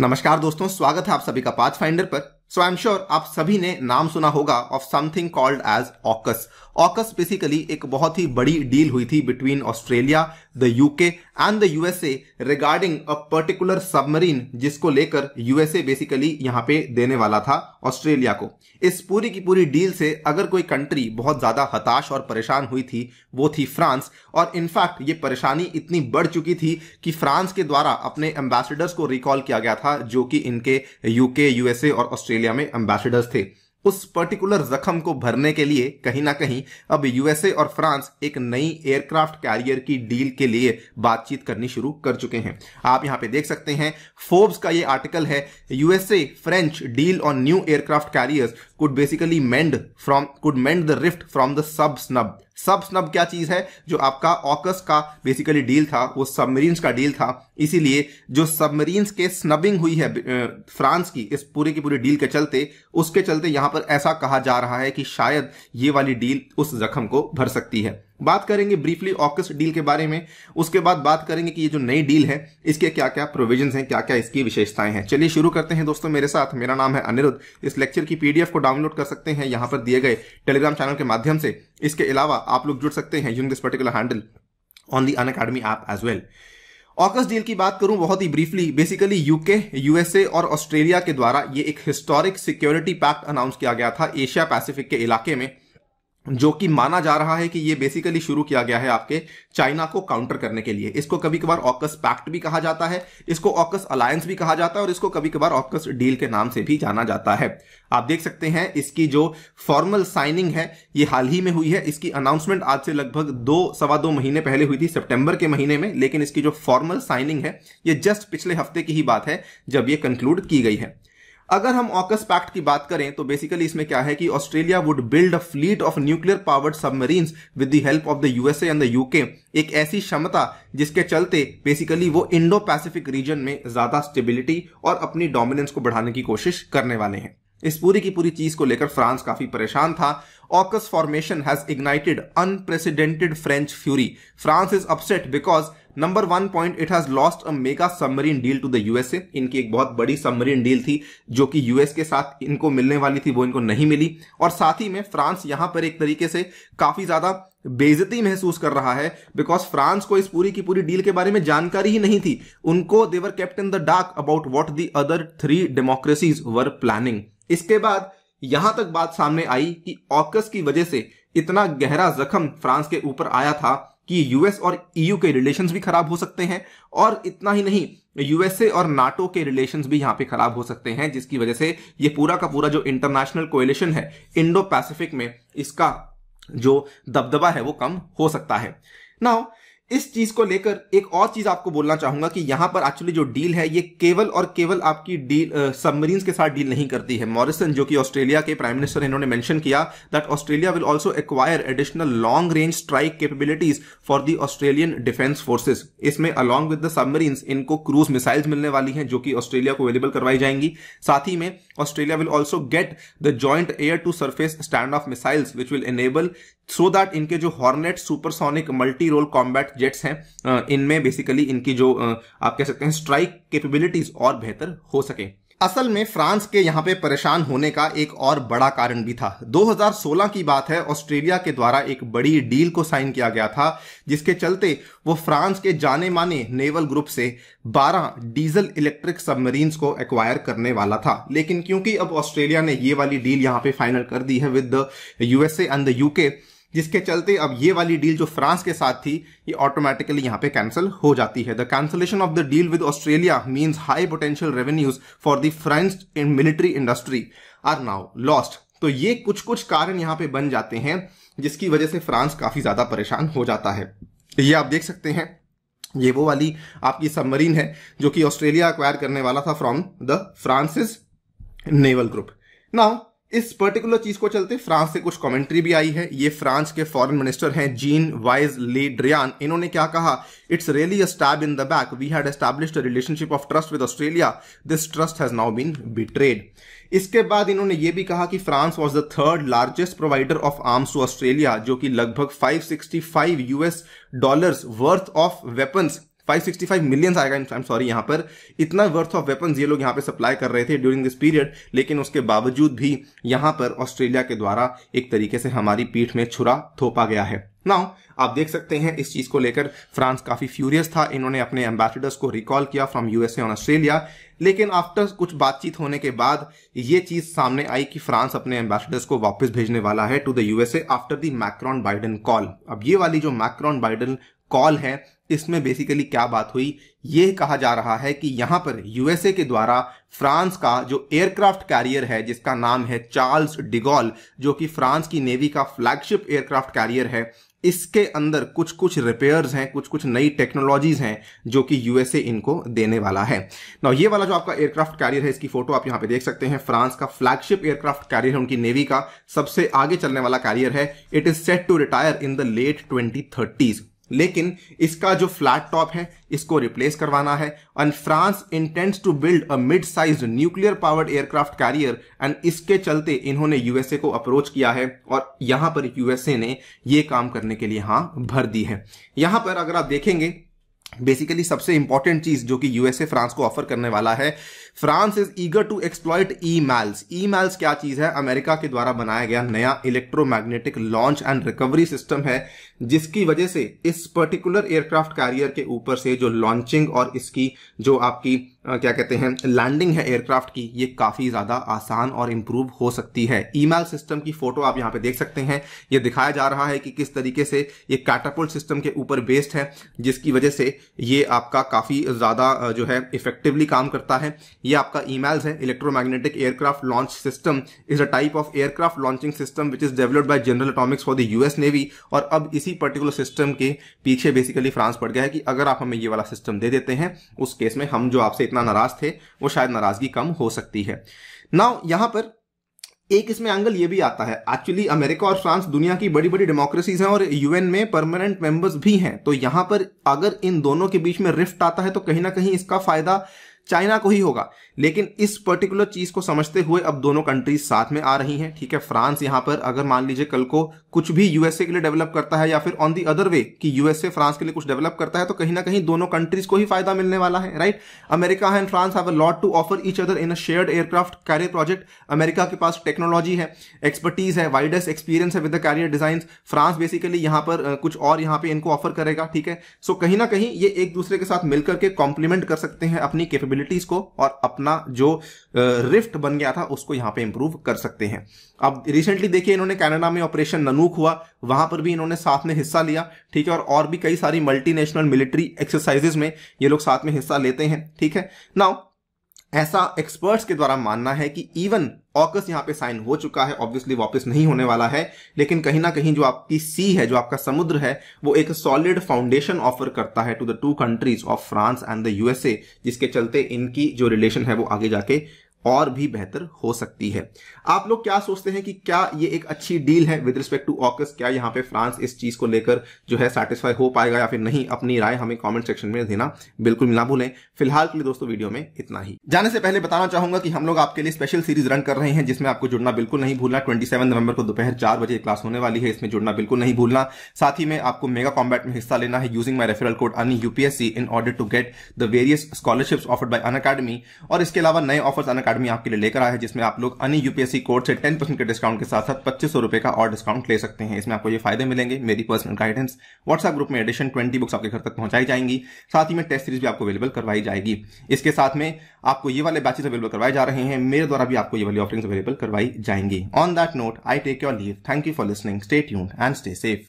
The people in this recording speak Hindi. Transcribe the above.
नमस्कार दोस्तों स्वागत है आप सभी का पाथ फाइंडर पर सो आई एम श्योर आप सभी ने नाम सुना होगा of something called as AUKUS AUKUS basically एक बहुत ही बड़ी डील हुई थी between Australia the UK and the USA regarding a particular submarine जिसको लेकर USA basically यहाँ पे देने वाला था ऑस्ट्रेलिया को इस पूरी की पूरी डील से अगर कोई कंट्री बहुत ज्यादा हताश और परेशान हुई थी वो थी फ्रांस और इनफैक्ट ये परेशानी इतनी बढ़ चुकी थी कि फ्रांस के द्वारा अपने एम्बेसडर्स को रिकॉल किया गया था जो कि इनके यूके यूएसए और ऑस्ट्रेलिया में एम्बेसडर्स थे उस पर्टिकुलर जख्म को भरने के लिए कहीं ना कहीं अब यूएसए और फ्रांस एक नई एयरक्राफ्ट कैरियर की डील के लिए बातचीत करनी शुरू कर चुके हैं आप यहां पे देख सकते हैं फोर्ब्स का ये आर्टिकल है USA French deal on new aircraft carriers could basically mend from could mend the rift from the sub snub sub snub क्या चीज है जो आपका ऑकस का बेसिकली डील था वो सबमरीन्स का डील था इसीलिए जो सबमरीन्स के स्नबिंग हुई है फ्रांस की इस पूरे की पूरी डील के चलते उसके चलते यहां पर ऐसा कहा जा रहा है कि शायद ये वाली डील उस जख्म को भर सकती है बात करेंगे ब्रीफली ऑकस डील के बारे में उसके बाद बात करेंगे कि ये जो नई डील है इसके क्या क्या प्रोविजन हैं क्या क्या इसकी विशेषताएं हैं चलिए शुरू करते हैं दोस्तों मेरे साथ मेरा नाम है अनिरुद्ध इस लेक्चर की पीडीएफ को डाउनलोड कर सकते हैं यहां पर दिए गए टेलीग्राम चैनल के माध्यम से इसके अलावा आप लोग जुड़ सकते हैं यून this particular handle on the Unacademy app as well AUKUS deal की बात करूं बहुत ही ब्रीफली बेसिकली यूके यूएसए और ऑस्ट्रेलिया के द्वारा ये एक हिस्टोरिक सिक्योरिटी पैक्ट अनाउंस किया गया था एशिया पैसिफिक के इलाके में जो कि माना जा रहा है कि ये बेसिकली शुरू किया गया है आपके चाइना को काउंटर करने के लिए इसको कभी कभार ऑकस पैक्ट भी कहा जाता है इसको ऑकस अलायंस भी कहा जाता है और इसको कभी कभार ऑकस डील के नाम से भी जाना जाता है आप देख सकते हैं इसकी जो फॉर्मल साइनिंग है ये हाल ही में हुई है इसकी अनाउंसमेंट आज से लगभग दो सवा दो महीने पहले हुई थी सितंबर के महीने में लेकिन इसकी जो फॉर्मल साइनिंग है ये जस्ट पिछले हफ्ते की ही बात है जब ये कंक्लूड की गई है अगर हम ऑकस पैक्ट की बात करें तो बेसिकली इसमें क्या है कि Australia would build a fleet of nuclear powered submarine with the help of the USA and the UK एक ऐसी क्षमता जिसके चलते बेसिकली वो इंडो पैसिफिक रीजन में ज्यादा स्टेबिलिटी और अपनी डोमिनेंस को बढ़ाने की कोशिश करने वाले हैं इस पूरी की पूरी चीज को लेकर फ्रांस काफी परेशान था AUKUS formation has ignited unprecedented French fury France is upset because number one point it has lost a mega submarine deal to the USA इनकी एक बहुत बड़ी सबमरीन डील थी जो कि यूएस के साथ इनको मिलने वाली थी वो इनको नहीं मिली और साथ ही में फ्रांस यहां पर एक तरीके से काफी ज्यादा बेजती महसूस कर रहा है बिकॉज फ्रांस को इस पूरी की पूरी डील के बारे में जानकारी ही नहीं थी उनको they were kept in the dark about what the other three democracies were planning इसके बाद यहां तक बात सामने आई कि ऑकस की वजह से इतना गहरा जख्म फ्रांस के ऊपर आया था कि यूएस और ईयू e के रिलेशंस भी खराब हो सकते हैं और इतना ही नहीं यूएसए और नाटो के रिलेशंस भी यहां पे खराब हो सकते हैं जिसकी वजह से ये पूरा का पूरा जो इंटरनेशनल कोएलिशन है इंडो पैसिफिक में इसका जो दबदबा है वो कम हो सकता है नाउ इस चीज को लेकर एक और चीज आपको बोलना चाहूंगा कि यहां पर एक्चुअली जो डील है ये केवल और केवल आपकी डील सबमरीन के साथ डील नहीं करती है मॉरिसन जो कि ऑस्ट्रेलिया के प्राइम मिनिस्टर इन्होंने मेंशन किया that Australia will also acquire additional long range strike capabilities for the Australian defence forces इसमें अलॉन्ग विद द सबमरीन इनको क्रूज मिसाइल्स मिलने वाली हैं जो कि ऑस्ट्रेलिया को अवेलेबल करवाई जाएंगी साथ ही में Australia will also get the joint air to surface stand off missiles which will enable so that इनके जो hornet supersonic multi role combat jets हैं इनमें बेसिकली इनकी जो आप कह सकते हैं स्ट्राइक कैपेबिलिटीज और बेहतर हो सके असल में फ्रांस के यहाँ पे परेशान होने का एक और बड़ा कारण भी था 2016 की बात है ऑस्ट्रेलिया के द्वारा एक बड़ी डील को साइन किया गया था जिसके चलते वो फ्रांस के जाने माने नेवल ग्रुप से 12 डीजल इलेक्ट्रिक सबमरीन्स को एक्वायर करने वाला था लेकिन क्योंकि अब ऑस्ट्रेलिया ने ये वाली डील यहाँ पे फाइनल कर दी है with the USA and the UK जिसके चलते अब ये वाली डील जो फ्रांस के साथ थी ये ऑटोमेटिकली यहाँ पे कैंसिल हो जाती है the cancellation of the deal with Australia means high potential revenues for the French military industry are now lost तो ये कुछ कुछ कारण यहाँ पे बन जाते हैं जिसकी वजह से फ्रांस काफी ज्यादा परेशान हो जाता है ये आप देख सकते हैं ये वो वाली आपकी सबमरीन है जो कि ऑस्ट्रेलिया अक्वायर करने वाला था from the France's naval group now इस पर्टिकुलर चीज को चलते फ्रांस से कुछ कमेंट्री भी आई है ये फ्रांस के फॉरेन मिनिस्टर हैं जीन वाइज ली ड्रियान इन्होंने क्या कहा it's really a stab in the back we had established a relationship of trust with Australia this trust has now been betrayed इसके बाद इन्होंने ये भी कहा कि France was the third largest provider of arms to Australia जो कि लगभग 565 US dollars worth of weapons 565 millions आएगा आई एम सॉरी यहां पर इतना वर्थ ऑफ वेपन ये लोग यहां पे सप्लाई कर रहे थे ड्यूरिंग दिस पीरियड लेकिन उसके बावजूद भी यहां पर ऑस्ट्रेलिया के द्वारा एक तरीके से हमारी पीठ में छुरा थोपा गया है नाउ आप देख सकते हैं इस चीज को लेकर फ्रांस काफी फ्यूरियस था इन्होंने अपने एम्बेसडर्स को रिकॉल किया फ्रॉम यूएसए ऑन ऑस्ट्रेलिया लेकिन आफ्टर कुछ बातचीत होने के बाद ये चीज सामने आई कि फ्रांस अपने एम्बेसडर्स को वापस भेजने वाला है to the USA after the Macron Biden call अब ये वाली जो मैक्रॉन बाइडन कॉल है इसमें बेसिकली क्या बात हुई ये कहा जा रहा है कि यहां पर यूएसए के द्वारा फ्रांस का जो एयरक्राफ्ट कैरियर है जिसका नाम है चार्ल्स डिगोल जो कि फ्रांस की नेवी का फ्लैगशिप एयरक्राफ्ट कैरियर है इसके अंदर कुछ कुछ रिपेयर्स हैं कुछ कुछ नई टेक्नोलॉजीज हैं जो कि यूएसए इनको देने वाला है ना ये वाला जो आपका एयरक्राफ्ट कैरियर है इसकी फोटो आप यहाँ पे देख सकते हैं फ्रांस का फ्लैगशिप एयरक्राफ्ट कैरियर है उनकी नेवी का सबसे आगे चलने वाला कैरियर है it is set to retire in the late twenty thirties लेकिन इसका जो फ्लैट टॉप है इसको रिप्लेस करवाना है and France intends to build a mid size nuclear powered aircraft carrier and इसके चलते इन्होंने यूएसए को अप्रोच किया है और यहां पर यूएसए ने ये काम करने के लिए हां भर दी है यहां पर अगर आप देखेंगे बेसिकली सबसे इंपॉर्टेंट चीज जो कि यूएसए फ्रांस को ऑफर करने वाला है France is eager to exploit EMALS EMALS क्या चीज है अमेरिका के द्वारा बनाया गया नया electromagnetic launch and recovery system है जिसकी वजह से इस पर्टिकुलर एयरक्राफ्ट कैरियर के ऊपर से जो लॉन्चिंग और इसकी जो आपकी क्या कहते हैं लैंडिंग है एयरक्राफ्ट की ये काफी ज्यादा आसान और इम्प्रूव हो सकती है ईमेल सिस्टम की फोटो आप यहाँ पे देख सकते हैं ये दिखाया जा रहा है कि किस तरीके से ये कैटापोल सिस्टम के ऊपर बेस्ड है जिसकी वजह से ये आपका काफी ज्यादा जो है इफेक्टिवली काम करता है ये आपका ईमेल्स है electromagnetic aircraft launch system is a type of aircraft launching system which is developed by General Atomics for the US Navy और अब इसी पर्टिकुलर सिस्टम के पीछे बेसिकली फ्रांस पड़ गया है कि अगर आप हमें ये वाला सिस्टम दे देते हैं उस केस में हम जो आपसे इतना नाराज थे वो शायद नाराजगी कम हो सकती है नाउ यहां पर एक इसमें एंगल ये भी आता है एक्चुअली अमेरिका और फ्रांस दुनिया की बड़ी बड़ी डेमोक्रेसीज हैं और यूएन में परमानेंट मेंबर्स भी हैं तो यहां पर अगर इन दोनों के बीच में रिफ्ट आता है तो कहीं ना कहीं इसका फायदा चाइना को ही होगा लेकिन इस पर्टिकुलर चीज को समझते हुए अब दोनों कंट्रीज साथ में आ रही हैं ठीक है फ्रांस यहां पर अगर मान लीजिए कल को कुछ भी यूएसए के लिए डेवलप करता है या फिर ऑन दी अदर वे कि यूएसए फ्रांस के लिए कुछ डेवलप करता है तो कहीं ना कहीं दोनों कंट्रीज को ही फायदा मिलने वाला है right America and France have a lot to offer each other in a shared aircraft carrier project America के पास टेक्नोलॉजी है एक्सपर्टीज है वाइडेस्ट एक्सपीरियंस है with the carrier design France basically यहां पर कुछ और यहां पे इनको ऑफर करेगा ठीक है सो so, कहीं ना कहीं ये एक दूसरे के साथ मिलकर के कॉम्प्लीमेंट कर सकते हैं अपनी केपेबिलिटी कैपेबिलिटीज को और अपना जो रिफ्ट बन गया था उसको यहाँ पे इंप्रूव कर सकते हैं अब रिसेंटली देखिए इन्होंने कनाडा में ऑपरेशन ननूक हुआ वहां पर भी इन्होंने साथ में हिस्सा लिया ठीक है और और भी कई सारी मल्टीनेशनल मिलिट्री एक्सरसाइजेज में ये लोग साथ में हिस्सा लेते हैं ठीक है नाउ ऐसा एक्सपर्ट्स के द्वारा मानना है कि इवन ऑकस यहाँ पे साइन हो चुका है ऑब्वियसली वापस नहीं होने वाला है लेकिन कहीं ना कहीं जो आपकी सी है जो आपका समुद्र है वो एक सॉलिड फाउंडेशन ऑफर करता है to the two countries of France and the USA जिसके चलते इनकी जो रिलेशन है वो आगे जाके और भी बेहतर हो सकती है आप लोग क्या सोचते हैं कि क्या ये एक अच्छी डील है विद रिस्पेक्ट टू ऑकस क्या यहाँ पे फ्रांस इस चीज को लेकर जो है सेटिस्फाई हो पाएगा या फिर नहीं अपनी राय हमें कमेंट सेक्शन में देना बिल्कुल ना भूलें फिलहाल के लिए दोस्तों वीडियो में इतना ही जाने से पहले बताना चाहूंगा कि हम लोग आपके लिए स्पेशल सीरीज रन कर रहे हैं जिसमें आपको जुड़ना बिल्कुल नहीं भूलना ट्वेंटी नवंबर को दोपहर चार बजे क्लास होने वाली है इसमें जुड़ना बिल्कुल नहीं भूलना साथ ही में आपको मेगा कॉम्बैट में हिस्सा लेना है यूजिंग माई रेफरल कोड अन UPSC in order to get the various scholarship offered by अन और इसके अलावा नए ऑफर्स अन अकेडमी आपके लिए लेकर आया है जिसमें आप लोग अन्य यूपीएससी कोर्स से टेन परसेंट के डिस्काउंट के साथ साथ पच्चीस सौ रुपए का और डिस्काउंट ले सकते हैं इसमें आपको ये फायदे मिलेंगे मेरी पर्सनल गाइडेंस व्हाट्सएप ग्रुप में एडिशन ट्वेंटी बुक्स आपके घर तक पहुंचाई जाएंगी साथ ही में टेस्ट सीरीज भी आपको अवेलेबल करवाई जाएगी इसके साथ में आपको ये वाले बैचेस अवेलेबल करवाए जा रहे हैं मेरे द्वारा भी आपको ये वाली ऑफरिंग अवेलेबल करवाई जाएंगी on that note I take your leave thank you for listening stay tuned and stay safe